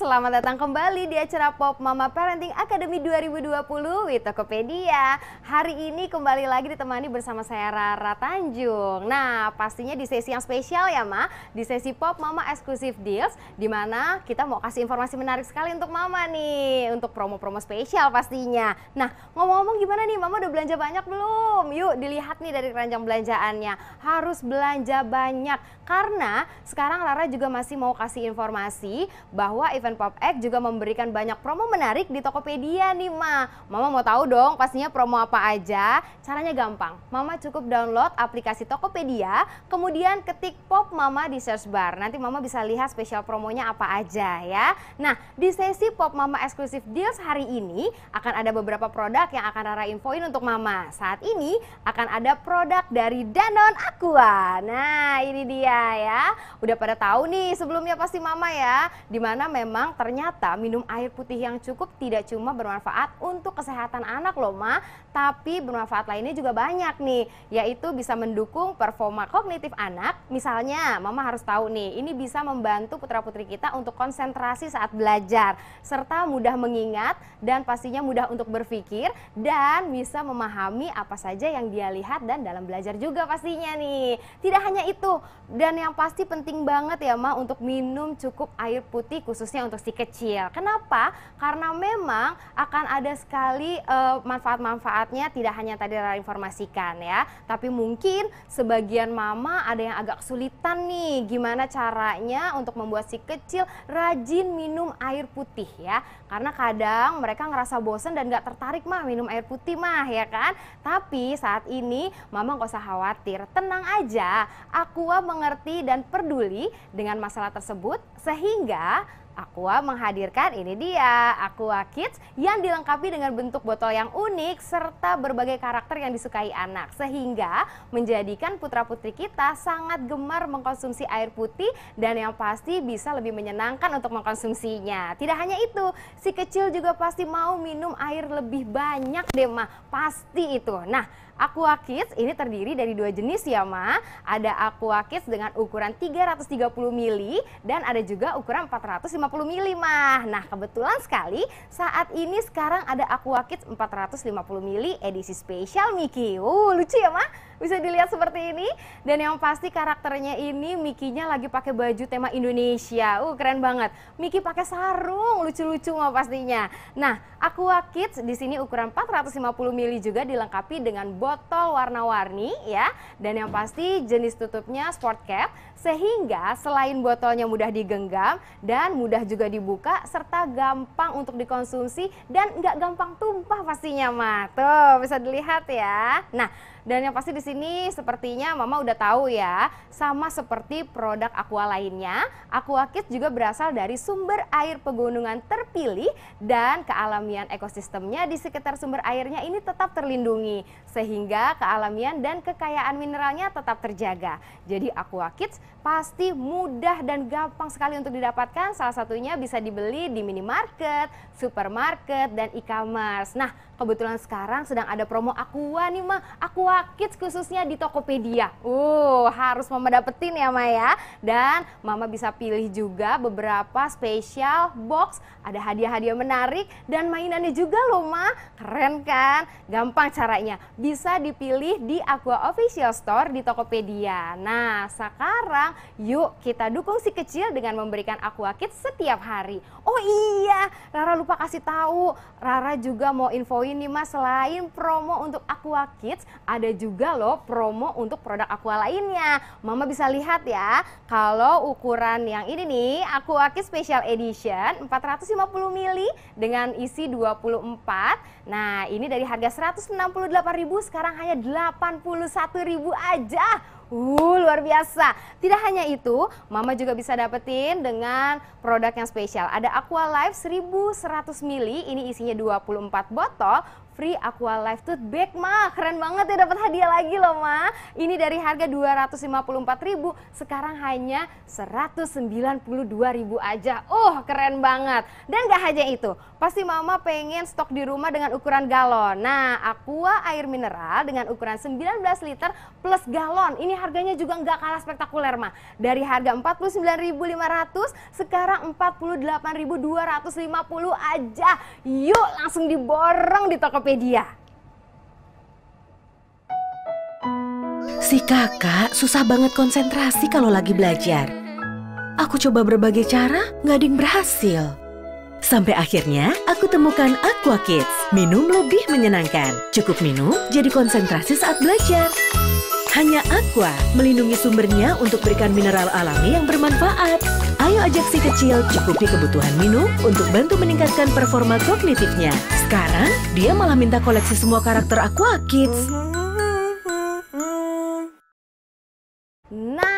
selamat datang kembali di acara Pop Mama Parenting Academy 2020 with Tokopedia. Hari ini kembali lagi ditemani bersama saya Rara Tanjung. Nah, pastinya di sesi yang spesial ya, Ma, di sesi Pop Mama Exclusive Deals di mana kita mau kasih informasi menarik sekali untuk Mama nih, untuk promo-promo spesial pastinya. Nah, ngomong-ngomong gimana nih, Mama udah belanja banyak belum? Yuk dilihat nih dari keranjang belanjaannya. Harus belanja banyak karena sekarang Rara juga masih mau kasih informasi bahwa event Seven Pop X juga memberikan banyak promo menarik di Tokopedia nih Ma. Mama mau tahu dong pastinya promo apa aja? Caranya gampang. Mama cukup download aplikasi Tokopedia, kemudian ketik Pop Mama di search bar. Nanti Mama bisa lihat spesial promonya apa aja ya. Nah, di sesi Pop Mama Exclusive Deals hari ini akan ada beberapa produk yang akan Rara infoin untuk Mama. Saat ini akan ada produk dari Danone Aqua. Nah, ini dia ya. Udah pada tahu nih sebelumnya pasti Mama ya. Dimana memang memang ternyata minum air putih yang cukup tidak cuma bermanfaat untuk kesehatan anak loh ma, tapi bermanfaat lainnya juga banyak nih, yaitu bisa mendukung performa kognitif anak. Misalnya, mama harus tahu nih, ini bisa membantu putra-putri kita untuk konsentrasi saat belajar, serta mudah mengingat dan pastinya mudah untuk berpikir dan bisa memahami apa saja yang dia lihat dan dalam belajar juga pastinya nih. Tidak hanya itu, dan yang pasti penting banget ya ma untuk minum cukup air putih khususnya untuk untuk si kecil. Kenapa? Karena memang akan ada sekali uh, manfaat-manfaatnya tidak hanya tadi Rara informasikan ya, tapi mungkin sebagian mama ada yang agak kesulitan nih gimana caranya untuk membuat si kecil rajin minum air putih ya. Karena kadang mereka ngerasa bosen dan gak tertarik mah minum air putih mah ya kan. Tapi saat ini mama gak usah khawatir, tenang aja. Aqua mengerti dan peduli dengan masalah tersebut sehingga Aqua menghadirkan ini dia Aqua Kids yang dilengkapi dengan bentuk botol yang unik serta berbagai karakter yang disukai anak sehingga menjadikan putra-putri kita sangat gemar mengkonsumsi air putih dan yang pasti bisa lebih menyenangkan untuk mengkonsumsinya. Tidak hanya itu, si kecil juga pasti mau minum air lebih banyak deh mah, pasti itu. Nah, Aqua Kids ini terdiri dari dua jenis ya Ma. Ada Aqua Kids dengan ukuran 330 mili dan ada juga ukuran 450 mili Ma. Nah kebetulan sekali saat ini sekarang ada Aqua Kids 450 mili edisi spesial Mickey. Uh, lucu ya Ma? bisa dilihat seperti ini dan yang pasti karakternya ini Mikinya lagi pakai baju tema Indonesia uh keren banget Miki pakai sarung lucu-lucu nggak pastinya nah Aqua Kids di sini ukuran 450 mili juga dilengkapi dengan botol warna-warni ya dan yang pasti jenis tutupnya sport cap sehingga selain botolnya mudah digenggam dan mudah juga dibuka serta gampang untuk dikonsumsi dan nggak gampang tumpah pastinya mah tuh bisa dilihat ya nah dan yang pasti di sini sepertinya mama udah tahu ya sama seperti produk aqua lainnya aqua Kids juga berasal dari sumber air pegunungan terpilih dan kealamian ekosistemnya di sekitar sumber airnya ini tetap terlindungi sehingga kealamian dan kekayaan mineralnya tetap terjaga jadi aqua kids pasti mudah dan gampang sekali untuk didapatkan. Salah satunya bisa dibeli di minimarket, supermarket, dan e-commerce. Nah, kebetulan sekarang sedang ada promo Aqua nih mah Aqua Kids khususnya di Tokopedia. Uh, harus Mama dapetin ya Ma ya. Dan Mama bisa pilih juga beberapa spesial box, ada hadiah-hadiah menarik dan mainannya juga loh Ma. Keren kan? Gampang caranya. Bisa dipilih di Aqua Official Store di Tokopedia. Nah, sekarang yuk kita dukung si kecil dengan memberikan Aqua Kids setiap hari. Oh iya, Rara lupa kasih tahu. Rara juga mau infoin ini nih Mas, selain promo untuk Aqua Kids, ada juga loh promo untuk produk Aqua lainnya. Mama bisa lihat ya, kalau ukuran yang ini nih, Aqua Kids Special Edition 450 ml dengan isi 24. Nah, ini dari harga ribu sekarang hanya ribu aja. Uh, luar biasa. Tidak hanya itu, Mama juga bisa dapetin dengan produk yang spesial. Ada Aqua Life 1100 ml, ini isinya 24 botol, free Aqua Life Tooth Bag, Ma. Keren banget ya dapat hadiah lagi loh, Ma. Ini dari harga 254.000 sekarang hanya 192.000 aja. Uh, keren banget. Dan gak hanya itu, pasti Mama pengen stok di rumah dengan ukuran galon. Nah, Aqua air mineral dengan ukuran 19 liter plus galon. Ini harganya juga nggak kalah spektakuler, Ma. Dari harga 49.500 sekarang 48.250 aja. Yuk langsung diborong di toko Tokopedia. Si kakak susah banget konsentrasi kalau lagi belajar. Aku coba berbagai cara, nggak ada yang berhasil. Sampai akhirnya aku temukan Aqua Kids. Minum lebih menyenangkan. Cukup minum, jadi konsentrasi saat belajar. Hanya Aqua melindungi sumbernya untuk berikan mineral alami yang bermanfaat. Ayo ajak si kecil cukupi kebutuhan minum untuk bantu meningkatkan performa kognitifnya. Sekarang dia malah minta koleksi semua karakter Aqua Kids. Nah,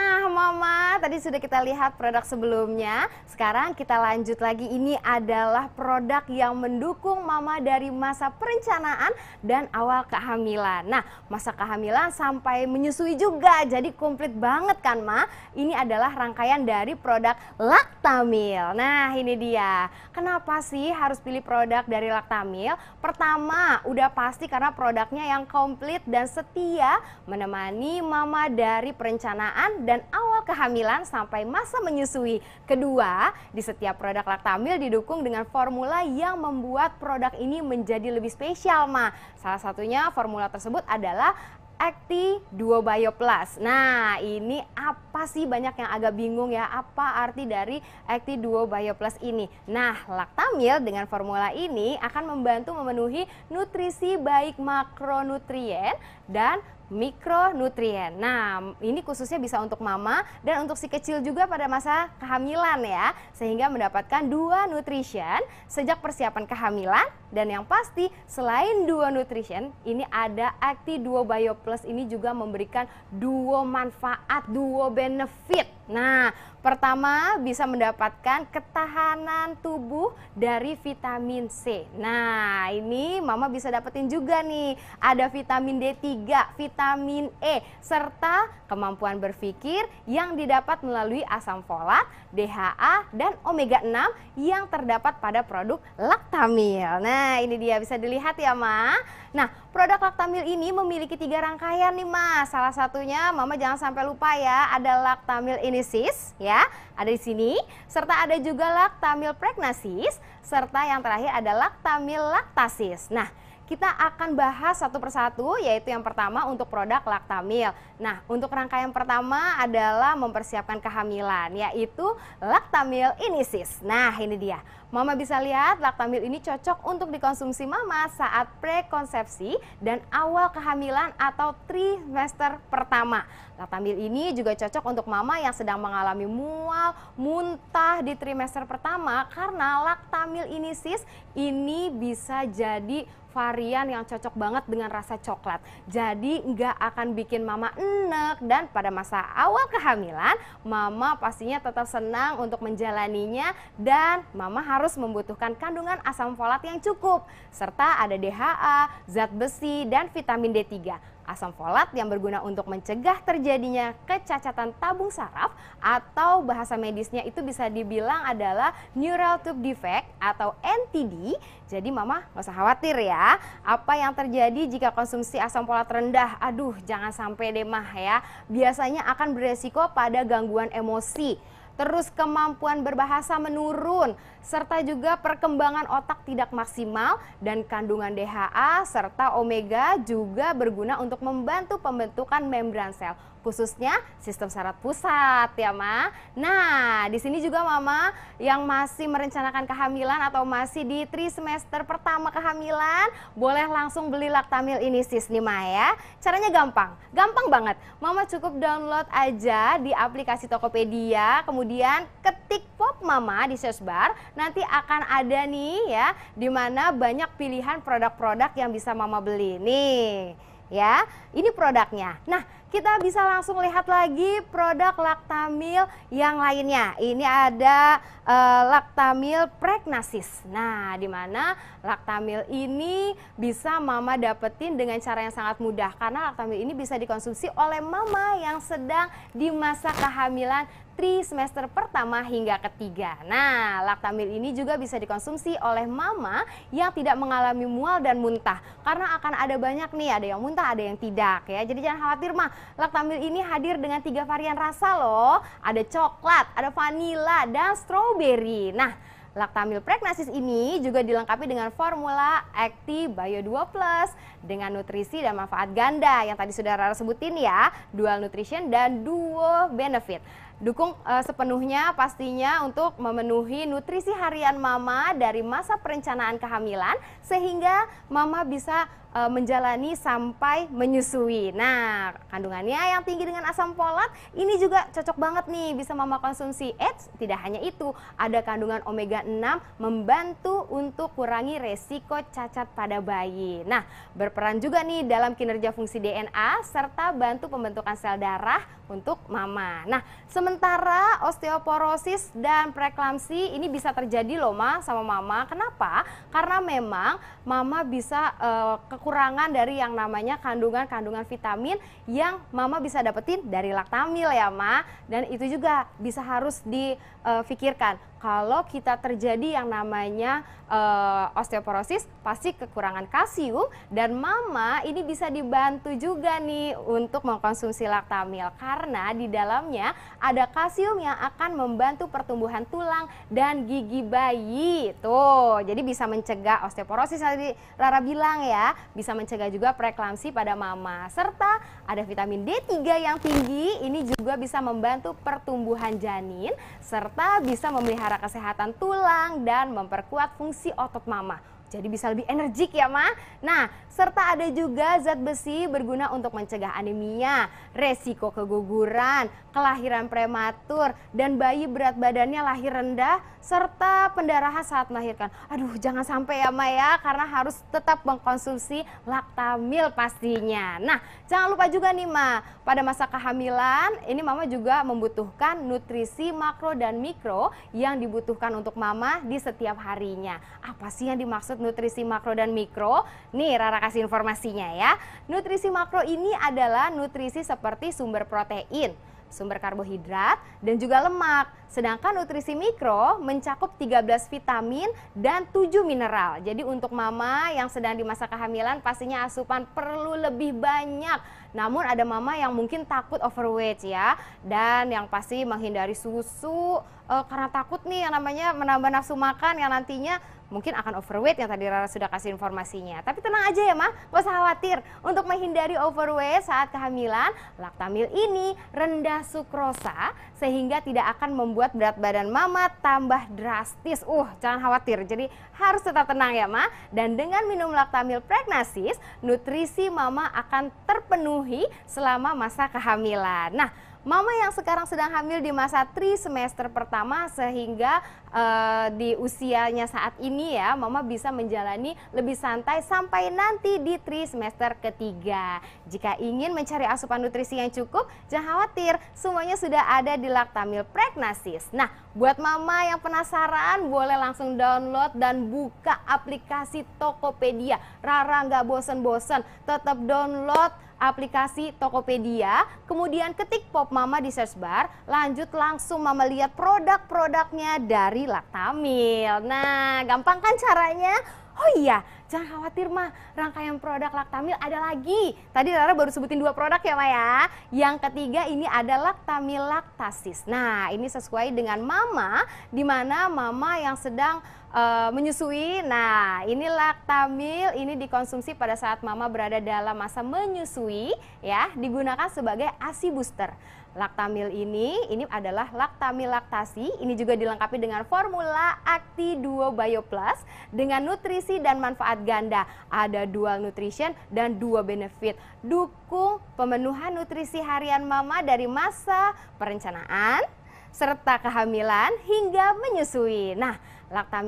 tadi sudah kita lihat produk sebelumnya. Sekarang kita lanjut lagi. Ini adalah produk yang mendukung mama dari masa perencanaan dan awal kehamilan. Nah, masa kehamilan sampai menyusui juga. Jadi komplit banget kan, Ma? Ini adalah rangkaian dari produk Lactamil. Nah, ini dia. Kenapa sih harus pilih produk dari Lactamil? Pertama, udah pasti karena produknya yang komplit dan setia menemani mama dari perencanaan dan awal kehamilan sampai masa menyusui. Kedua, di setiap produk laktamil didukung dengan formula yang membuat produk ini menjadi lebih spesial, Ma. Salah satunya formula tersebut adalah Acti Duo Bio Plus. Nah, ini apa sih banyak yang agak bingung ya apa arti dari Acti Duo Bio Plus ini. Nah, Laktamil dengan formula ini akan membantu memenuhi nutrisi baik makronutrien dan mikronutrien. Nah, ini khususnya bisa untuk mama dan untuk si kecil juga pada masa kehamilan ya, sehingga mendapatkan dua nutrition sejak persiapan kehamilan dan yang pasti selain dua nutrition, ini ada Acti Duo Bio Plus ini juga memberikan dua manfaat, dua benefit. Nah, Pertama, bisa mendapatkan ketahanan tubuh dari vitamin C. Nah, ini mama bisa dapetin juga nih. Ada vitamin D3, vitamin E, serta kemampuan berpikir yang didapat melalui asam folat, DHA, dan omega 6 yang terdapat pada produk Lactamil. Nah, ini dia bisa dilihat ya, Ma. Nah, produk Lactamil ini memiliki tiga rangkaian nih, Ma. Salah satunya, Mama jangan sampai lupa ya, ada Lactamil Inisis, ya ya. Ada di sini, serta ada juga laktamil pregnasis, serta yang terakhir ada laktamil laktasis. Nah, kita akan bahas satu persatu yaitu yang pertama untuk produk Laktamil. Nah, untuk rangkaian pertama adalah mempersiapkan kehamilan yaitu Laktamil Inisis. Nah, ini dia. Mama bisa lihat Laktamil ini cocok untuk dikonsumsi mama saat prekonsepsi dan awal kehamilan atau trimester pertama. Laktamil ini juga cocok untuk mama yang sedang mengalami mual, muntah di trimester pertama karena Laktamil Inisis ini bisa jadi varian yang cocok banget dengan rasa coklat. Jadi nggak akan bikin mama enek dan pada masa awal kehamilan mama pastinya tetap senang untuk menjalaninya dan mama harus membutuhkan kandungan asam folat yang cukup serta ada DHA, zat besi dan vitamin D3. Asam folat yang berguna untuk mencegah terjadinya kecacatan tabung saraf atau bahasa medisnya itu bisa dibilang adalah neural tube defect atau NTD. Jadi mama nggak usah khawatir ya. Apa yang terjadi jika konsumsi asam folat rendah? Aduh, jangan sampai deh mah ya. Biasanya akan beresiko pada gangguan emosi terus kemampuan berbahasa menurun, serta juga perkembangan otak tidak maksimal dan kandungan DHA serta omega juga berguna untuk membantu pembentukan membran sel khususnya sistem saraf pusat ya Ma. Nah, di sini juga Mama yang masih merencanakan kehamilan atau masih di tri semester pertama kehamilan, boleh langsung beli Laktamil ini Sis nih Ma ya. Caranya gampang, gampang banget. Mama cukup download aja di aplikasi Tokopedia, kemudian ketik Pop Mama di search bar nanti akan ada nih ya dimana banyak pilihan produk-produk yang bisa mama beli nih ya ini produknya nah kita bisa langsung lihat lagi produk laktamil yang lainnya. Ini ada e, Lactamil Pregnasis. Nah, di mana Lactamil ini bisa mama dapetin dengan cara yang sangat mudah karena laktamil ini bisa dikonsumsi oleh mama yang sedang di masa kehamilan putri semester pertama hingga ketiga. Nah, laktamil ini juga bisa dikonsumsi oleh mama yang tidak mengalami mual dan muntah. Karena akan ada banyak nih, ada yang muntah, ada yang tidak ya. Jadi jangan khawatir mah, laktamil ini hadir dengan tiga varian rasa loh. Ada coklat, ada vanila, dan strawberry. Nah, Laktamil Pregnasis ini juga dilengkapi dengan formula Acti Bio 2 Plus dengan nutrisi dan manfaat ganda yang tadi sudah Rara sebutin ya, dual nutrition dan duo benefit. Dukung uh, sepenuhnya pastinya untuk memenuhi nutrisi harian mama dari masa perencanaan kehamilan sehingga mama bisa Eh, menjalani sampai menyusui. Nah, kandungannya yang tinggi dengan asam folat ini juga cocok banget nih bisa mama konsumsi. Eits, tidak hanya itu, ada kandungan omega 6 membantu untuk kurangi resiko cacat pada bayi. Nah, berperan juga nih dalam kinerja fungsi DNA serta bantu pembentukan sel darah untuk mama. Nah, sementara osteoporosis dan preeklamsi ini bisa terjadi loh ma sama mama. Kenapa? Karena memang mama bisa uh, kekurangan dari yang namanya kandungan-kandungan vitamin yang mama bisa dapetin dari laktamil ya ma dan itu juga bisa harus dipikirkan eh, kalau kita terjadi yang namanya uh, osteoporosis pasti kekurangan kalsium dan mama ini bisa dibantu juga nih untuk mengkonsumsi laktamil karena di dalamnya ada kalsium yang akan membantu pertumbuhan tulang dan gigi bayi. Tuh, jadi bisa mencegah osteoporosis tadi Rara bilang ya, bisa mencegah juga preeklamsi pada mama serta ada vitamin D3 yang tinggi, ini juga bisa membantu pertumbuhan janin serta bisa memelihara kesehatan tulang dan memperkuat fungsi otot mama jadi bisa lebih energik ya Ma. Nah, serta ada juga zat besi berguna untuk mencegah anemia, resiko keguguran, kelahiran prematur, dan bayi berat badannya lahir rendah, serta pendarahan saat melahirkan. Aduh, jangan sampai ya Ma ya, karena harus tetap mengkonsumsi laktamil pastinya. Nah, jangan lupa juga nih Ma, pada masa kehamilan ini Mama juga membutuhkan nutrisi makro dan mikro yang dibutuhkan untuk Mama di setiap harinya. Apa sih yang dimaksud nutrisi makro dan mikro. Nih Rara kasih informasinya ya. Nutrisi makro ini adalah nutrisi seperti sumber protein, sumber karbohidrat, dan juga lemak. Sedangkan nutrisi mikro mencakup 13 vitamin dan 7 mineral. Jadi untuk mama yang sedang di masa kehamilan pastinya asupan perlu lebih banyak. Namun ada mama yang mungkin takut overweight ya dan yang pasti menghindari susu e, karena takut nih yang namanya menambah nafsu makan yang nantinya mungkin akan overweight yang tadi Rara sudah kasih informasinya. Tapi tenang aja ya, Ma, gak usah khawatir. Untuk menghindari overweight saat kehamilan, laktamil ini rendah sukrosa sehingga tidak akan membuat berat badan mama tambah drastis. Uh, jangan khawatir. Jadi harus tetap tenang ya, Ma. Dan dengan minum laktamil pregnasis, nutrisi mama akan terpenuhi selama masa kehamilan. Nah, Mama yang sekarang sedang hamil di masa tri semester pertama sehingga uh, di usianya saat ini ya Mama bisa menjalani lebih santai sampai nanti di tri semester ketiga. Jika ingin mencari asupan nutrisi yang cukup, jangan khawatir, semuanya sudah ada di Laktamil Pregnasis. Nah, buat Mama yang penasaran boleh langsung download dan buka aplikasi Tokopedia. Rara nggak bosen-bosen, tetap download aplikasi Tokopedia, kemudian ketik Pop Mama di search bar, lanjut langsung Mama lihat produk-produknya dari Laktamil. Nah, gampang kan caranya? Oh iya, jangan khawatir mah, rangkaian produk Laktamil ada lagi. Tadi Rara baru sebutin dua produk ya Maya. Yang ketiga ini ada Laktamil Laktasis. Nah ini sesuai dengan mama, di mana mama yang sedang uh, menyusui. Nah, ini laktamil ini dikonsumsi pada saat mama berada dalam masa menyusui ya, digunakan sebagai ASI booster. Laktamil ini ini adalah laktamil laktasi. Ini juga dilengkapi dengan formula Acti bio plus dengan nutrisi dan manfaat ganda. Ada dual nutrition dan dua benefit. Dukung pemenuhan nutrisi harian mama dari masa perencanaan serta kehamilan hingga menyusui. Nah,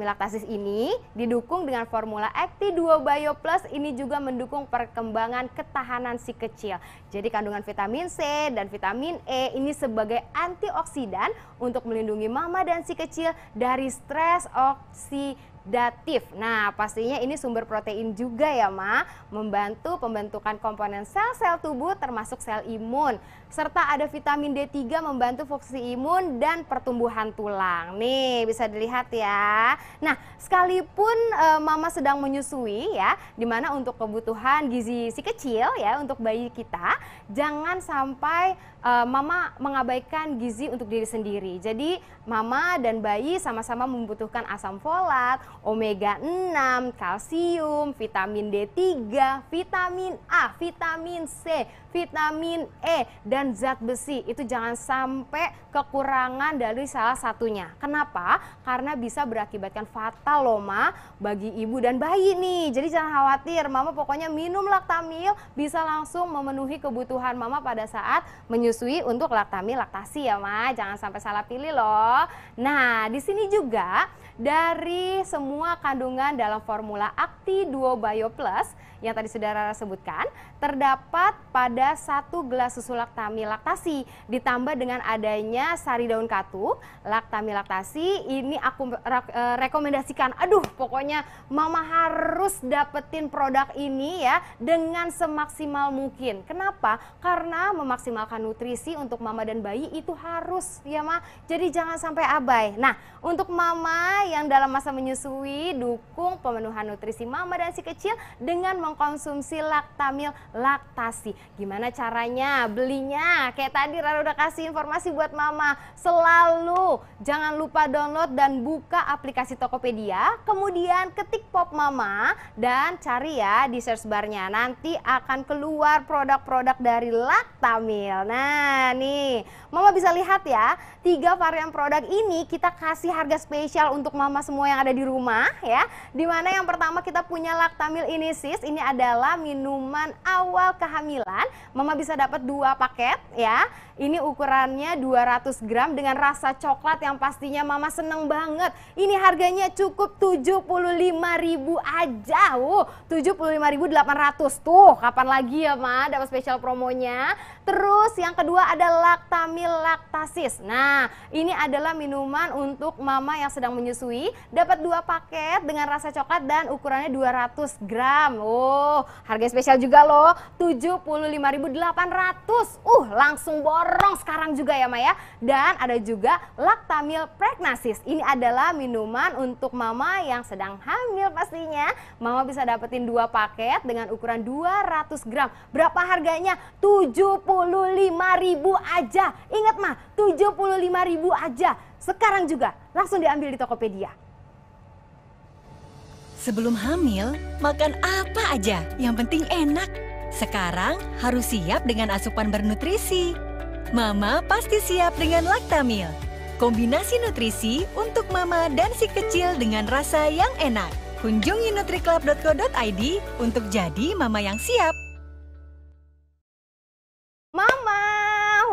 laktasis ini didukung dengan formula Acti2 Bio Plus ini juga mendukung perkembangan ketahanan si kecil. Jadi kandungan vitamin C dan vitamin E ini sebagai antioksidan untuk melindungi mama dan si kecil dari stres oksidatif. Nah, pastinya ini sumber protein juga ya, Ma, membantu pembentukan komponen sel-sel tubuh termasuk sel imun serta ada vitamin D3 membantu fungsi imun dan pertumbuhan tulang. Nih, bisa dilihat ya. Nah, sekalipun e, mama sedang menyusui ya, dimana untuk kebutuhan gizi si kecil ya untuk bayi kita, jangan sampai e, mama mengabaikan gizi untuk diri sendiri. Jadi, mama dan bayi sama-sama membutuhkan asam folat, omega 6, kalsium, vitamin D3, vitamin A, vitamin C, vitamin E dan dengan zat besi itu jangan sampai kekurangan dari salah satunya. Kenapa? Karena bisa berakibatkan fatal loh ma bagi ibu dan bayi nih. Jadi jangan khawatir, mama pokoknya minum laktamil bisa langsung memenuhi kebutuhan mama pada saat menyusui untuk laktamil laktasi ya ma. Jangan sampai salah pilih loh. Nah di sini juga dari semua kandungan dalam formula Acti Duo Bio Plus yang tadi saudara sebutkan terdapat pada satu gelas susu laktami laktasi ditambah dengan adanya sari daun katu laktami laktasi ini aku eh, rekomendasikan aduh pokoknya mama harus dapetin produk ini ya dengan semaksimal mungkin kenapa karena memaksimalkan nutrisi untuk mama dan bayi itu harus ya ma jadi jangan sampai abai nah untuk mama yang dalam masa menyusui dukung pemenuhan nutrisi mama dan si kecil dengan mengkonsumsi laktamil laktasi. Gimana caranya belinya? Kayak tadi Rara udah kasih informasi buat mama. Selalu jangan lupa download dan buka aplikasi Tokopedia, kemudian ketik Pop Mama dan cari ya di search barnya. Nanti akan keluar produk-produk dari laktamil. Nah, nih Mama bisa lihat ya tiga varian produk ini kita kasih harga spesial untuk mama semua yang ada di rumah ya. Dimana yang pertama kita punya Lactamil Inisis, ini adalah minuman awal kehamilan. Mama bisa dapat dua paket ya. Ini ukurannya 200 gram dengan rasa coklat yang pastinya mama seneng banget. Ini harganya cukup 75.000 aja. Wow, 75.800 tuh. Kapan lagi ya, Ma? Dapat spesial promonya. Terus yang kedua ada laktamil laktasis. Nah, ini adalah minuman untuk mama yang sedang menyusui, dapat dua paket dengan rasa coklat dan ukurannya 200 gram. Oh, harga spesial juga loh, 75.800. Uh, langsung borong sekarang juga ya Maya. Dan ada juga laktamil pregnasis. Ini adalah minuman untuk mama yang sedang hamil pastinya. Mama bisa dapetin dua paket dengan ukuran 200 gram. Berapa harganya? 70 ribu aja. Ingat mah, 75 ribu aja. Sekarang juga, langsung diambil di Tokopedia. Sebelum hamil, makan apa aja, yang penting enak. Sekarang harus siap dengan asupan bernutrisi. Mama pasti siap dengan Laktamil. Kombinasi nutrisi untuk mama dan si kecil dengan rasa yang enak. Kunjungi nutriclub.co.id untuk jadi mama yang siap.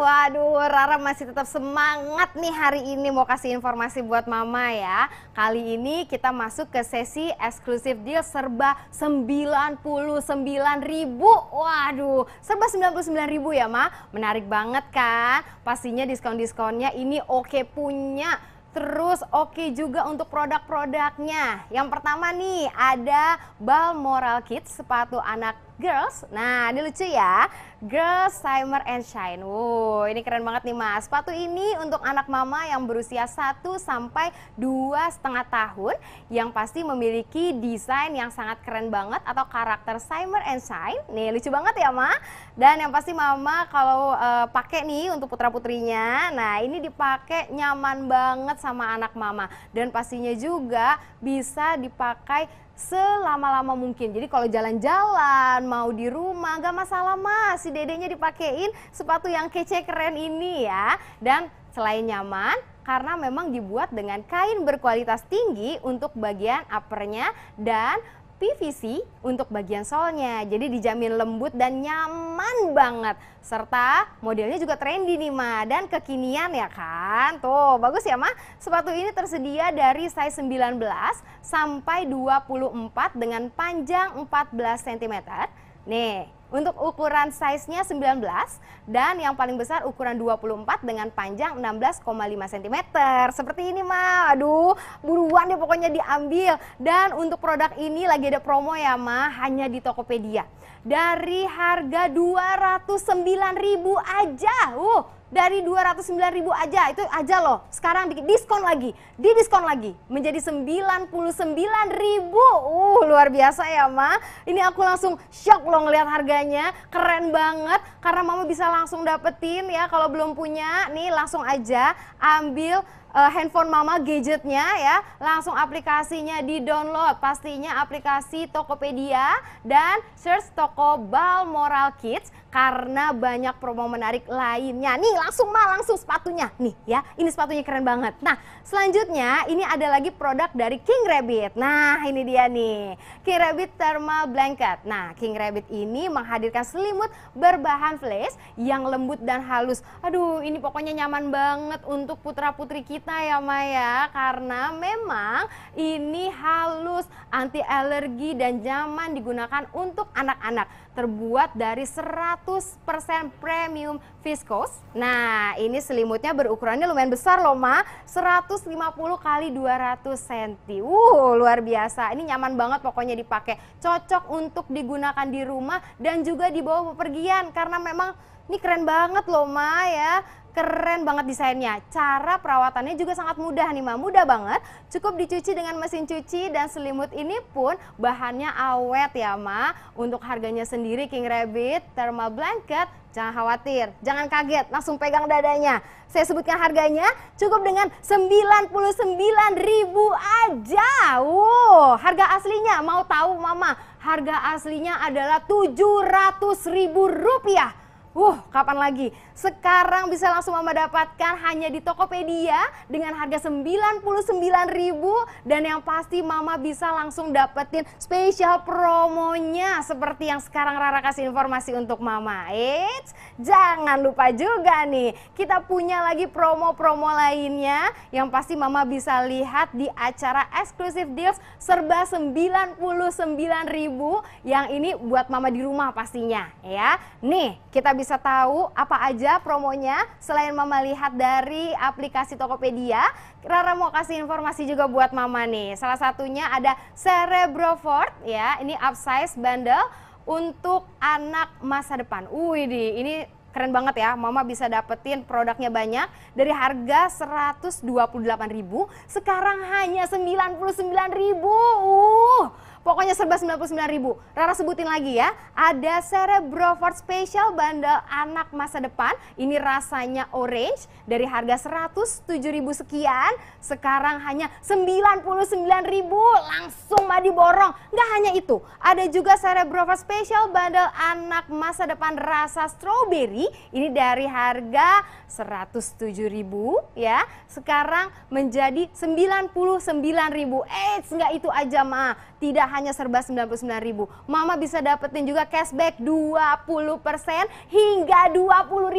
Waduh, Rara masih tetap semangat nih hari ini mau kasih informasi buat Mama ya. Kali ini kita masuk ke sesi eksklusif deal serba 99 ribu. Waduh, serba 99 ribu ya Ma. Menarik banget kan? Pastinya diskon-diskonnya ini oke punya. Terus oke okay juga untuk produk-produknya. Yang pertama nih ada Balmoral Kids sepatu anak Girls. Nah, ini lucu ya. Girls Shimmer and Shine. Wow, ini keren banget nih Mas. Sepatu ini untuk anak mama yang berusia 1 sampai 2 setengah tahun yang pasti memiliki desain yang sangat keren banget atau karakter Shimmer and Shine. Nih, lucu banget ya, Ma. Dan yang pasti mama kalau uh, eh, pakai nih untuk putra-putrinya. Nah, ini dipakai nyaman banget sama anak mama dan pastinya juga bisa dipakai selama-lama mungkin. Jadi kalau jalan-jalan, mau di rumah, gak masalah mas. Si dedenya dipakein sepatu yang kece keren ini ya. Dan selain nyaman, karena memang dibuat dengan kain berkualitas tinggi untuk bagian uppernya dan PVC untuk bagian solnya. Jadi dijamin lembut dan nyaman banget. Serta modelnya juga trendy nih mah dan kekinian ya kan. Tuh bagus ya mah Sepatu ini tersedia dari size 19 sampai 24 dengan panjang 14 cm. Nih untuk ukuran size-nya 19 dan yang paling besar ukuran 24 dengan panjang 16,5 cm. Seperti ini mah, aduh buruan deh pokoknya diambil. Dan untuk produk ini lagi ada promo ya mah hanya di Tokopedia. Dari harga 209.000 aja. Uh, dari 209 ribu aja itu aja loh sekarang bikin diskon lagi di diskon lagi menjadi 99 ribu uh luar biasa ya ma ini aku langsung shock loh ngelihat harganya keren banget karena mama bisa langsung dapetin ya kalau belum punya nih langsung aja ambil uh, handphone mama gadgetnya ya langsung aplikasinya di download pastinya aplikasi Tokopedia dan search Toko Balmoral Kids karena banyak promo menarik lainnya. Nih langsung mah langsung sepatunya. Nih ya, ini sepatunya keren banget. Nah, selanjutnya ini ada lagi produk dari King Rabbit. Nah, ini dia nih. King Rabbit Thermal Blanket. Nah, King Rabbit ini menghadirkan selimut berbahan fleece yang lembut dan halus. Aduh, ini pokoknya nyaman banget untuk putra-putri kita ya Maya karena memang ini halus, anti alergi dan nyaman digunakan untuk anak-anak terbuat dari 100% premium viscose. Nah, ini selimutnya berukurannya lumayan besar loh, Ma. 150 kali 200 cm. Uh, luar biasa. Ini nyaman banget pokoknya dipakai. Cocok untuk digunakan di rumah dan juga dibawa bepergian karena memang ini keren banget loh Ma ya Keren banget desainnya. Cara perawatannya juga sangat mudah nih, ma, Mudah banget. Cukup dicuci dengan mesin cuci dan selimut ini pun bahannya awet ya, Ma. Untuk harganya sendiri King Rabbit Thermal Blanket Jangan khawatir, jangan kaget, langsung pegang dadanya. Saya sebutkan harganya cukup dengan 99.000 aja. Wow, harga aslinya mau tahu Mama? Harga aslinya adalah 700.000 rupiah. Wuh, kapan lagi? Sekarang bisa langsung Mama dapatkan hanya di Tokopedia dengan harga rp 99.000 dan yang pasti Mama bisa langsung dapetin spesial promonya seperti yang sekarang Rara kasih informasi untuk Mama. Eits, jangan lupa juga nih, kita punya lagi promo-promo lainnya yang pasti Mama bisa lihat di acara eksklusif deals serba rp 99.000 yang ini buat Mama di rumah pastinya ya. Nih, kita bisa tahu apa aja promonya selain Mama lihat dari aplikasi Tokopedia, Rara mau kasih informasi juga buat Mama nih. Salah satunya ada Cerebrofort ya, ini upsize bundle untuk anak masa depan. Wih, di, ini keren banget ya. Mama bisa dapetin produknya banyak dari harga 128.000 sekarang hanya 99.000. Uh, Pokoknya serba 99 ribu. Rara sebutin lagi ya. Ada Ford Special bandel Anak Masa Depan. Ini rasanya orange dari harga 107 ribu sekian. Sekarang hanya 99 ribu. Langsung mah diborong. Nggak hanya itu. Ada juga Ford Special bandel Anak Masa Depan Rasa Strawberry. Ini dari harga 107.000 ya. Sekarang menjadi 99.000. Eh, nggak itu aja Ma. Tidak hanya serba 99.000. Mama bisa dapetin juga cashback 20% hingga 20.000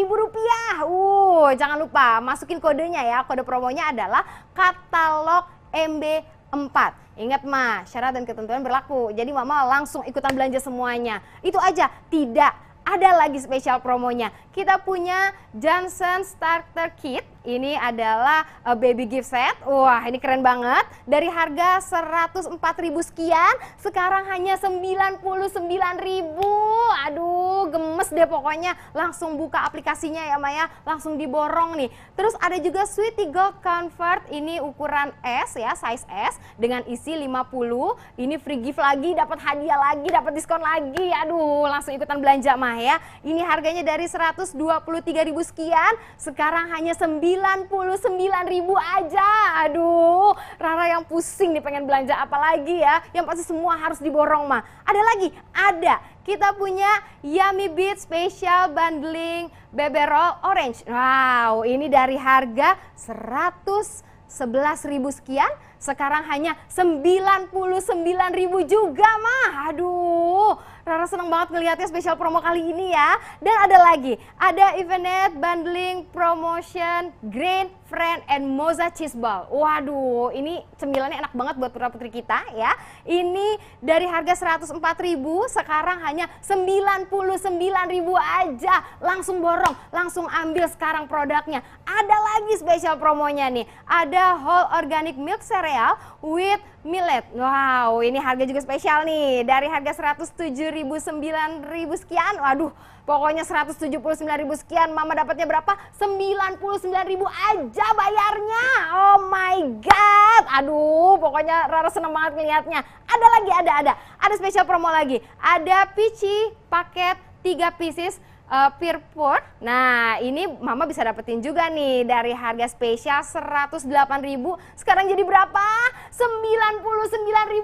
rupiah. Uh, jangan lupa masukin kodenya ya. Kode promonya adalah katalog MB 4. Ingat ma syarat dan ketentuan berlaku. Jadi mama langsung ikutan belanja semuanya. Itu aja, tidak ada lagi spesial promonya. Kita punya Johnson Starter Kit ini adalah eh, baby gift set. Wah, ini keren banget. Dari harga 104.000 sekian, sekarang hanya 99.000. Aduh, gemes deh pokoknya. Langsung buka aplikasinya ya Maya, langsung diborong nih. Terus ada juga Sweetie Gold Convert ini ukuran S ya, size S dengan isi 50. Ini free gift lagi, dapat hadiah lagi, dapat diskon lagi. Aduh, langsung ikutan belanja Maya. Ini harganya dari 123.000 sekian, sekarang hanya 9 sembilan ribu aja. Aduh, Rara yang pusing nih pengen belanja apa lagi ya. Yang pasti semua harus diborong mah. Ada lagi? Ada. Kita punya Yummy Beat Special Bundling Beberol Orange. Wow, ini dari harga seratus sebelas ribu sekian, sekarang hanya sembilan sembilan puluh ribu juga mah. Aduh, Rara seneng banget ngeliatnya spesial promo kali ini ya. Dan ada lagi, ada Evenet bundling promotion Grand Friend and Moza Cheese Ball. Waduh, ini cemilannya enak banget buat putra-putri kita ya. Ini dari harga 104.000 sekarang hanya 99.000 aja. Langsung borong, langsung ambil sekarang produknya. Ada lagi spesial promonya nih. Ada whole organic milk cereal with millet. Wow, ini harga juga spesial nih. Dari harga 107.000 9.000 sekian. Waduh, Pokoknya 179 ribu sekian, mama dapatnya berapa? 99 ribu aja bayarnya. Oh my God. Aduh, pokoknya Rara seneng banget ngeliatnya. Ada lagi, ada, ada. Ada spesial promo lagi. Ada pici paket 3 pieces uh, Pure Nah, ini mama bisa dapetin juga nih dari harga spesial 108.000 sekarang jadi berapa? 99.000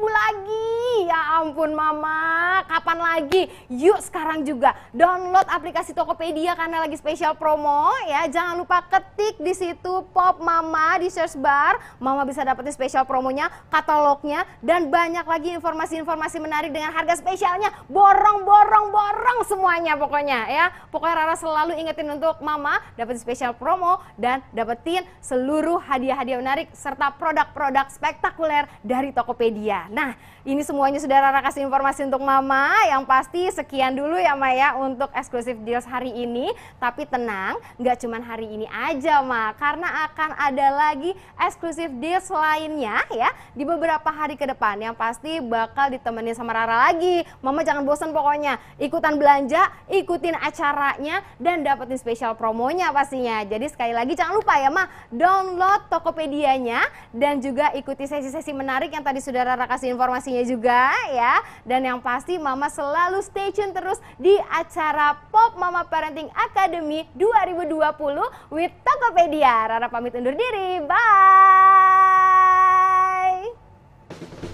lagi. Ya ampun mama, kapan lagi? Yuk sekarang juga download aplikasi Tokopedia karena lagi spesial promo ya. Jangan lupa ketik di situ Pop Mama di search bar. Mama bisa dapetin spesial promonya, katalognya dan banyak lagi informasi-informasi menarik dengan harga spesialnya. Borong borong borong semuanya pokoknya ya. Pokoknya Rara selalu ingetin untuk mama dapat spesial promo dan dapetin seluruh hadiah-hadiah menarik serta produk-produk spektakuler dari Tokopedia. Nah, ini semuanya sudah Rara kasih informasi untuk Mama. Yang pasti sekian dulu ya Maya untuk eksklusif deals hari ini. Tapi tenang, nggak cuma hari ini aja Ma. Karena akan ada lagi eksklusif deals lainnya ya di beberapa hari ke depan. Yang pasti bakal ditemenin sama Rara lagi. Mama jangan bosan pokoknya. Ikutan belanja, ikutin acaranya, dan dapetin spesial promonya pastinya. Jadi sekali lagi jangan lupa ya Ma, download Tokopedia-nya dan juga ikuti sesi-sesi menarik yang tadi sudah Rara kasih informasinya pastinya juga ya. Dan yang pasti Mama selalu stay tune terus di acara Pop Mama Parenting Academy 2020 with Tokopedia. Rara pamit undur diri. Bye.